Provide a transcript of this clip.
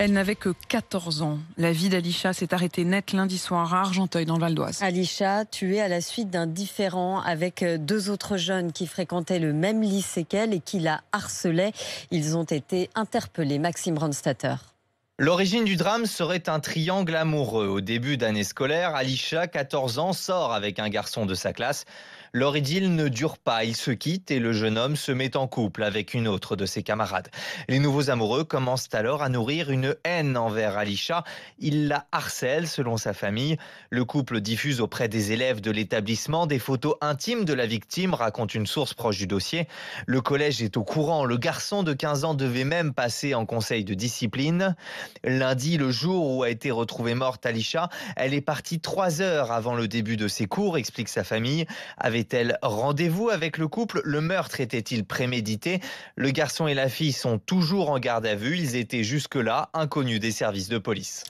Elle n'avait que 14 ans. La vie d'Alisha s'est arrêtée net lundi soir à Argenteuil, dans le Val d'Oise. Alisha, tuée à la suite d'un différend avec euh, deux autres jeunes qui fréquentaient le même lycée qu'elle et qui la harcelaient. Ils ont été interpellés. Maxime Brandstatter. L'origine du drame serait un triangle amoureux. Au début d'année scolaire, Alisha, 14 ans, sort avec un garçon de sa classe. Leur idylle ne dure pas, ils se quittent et le jeune homme se met en couple avec une autre de ses camarades. Les nouveaux amoureux commencent alors à nourrir une haine envers Alisha. Ils la harcèlent selon sa famille. Le couple diffuse auprès des élèves de l'établissement des photos intimes de la victime, raconte une source proche du dossier. Le collège est au courant, le garçon de 15 ans devait même passer en conseil de discipline. Lundi, le jour où a été retrouvée morte Alisha, elle est partie trois heures avant le début de ses cours, explique sa famille. Avait-elle rendez-vous avec le couple Le meurtre était-il prémédité Le garçon et la fille sont toujours en garde à vue. Ils étaient jusque-là inconnus des services de police.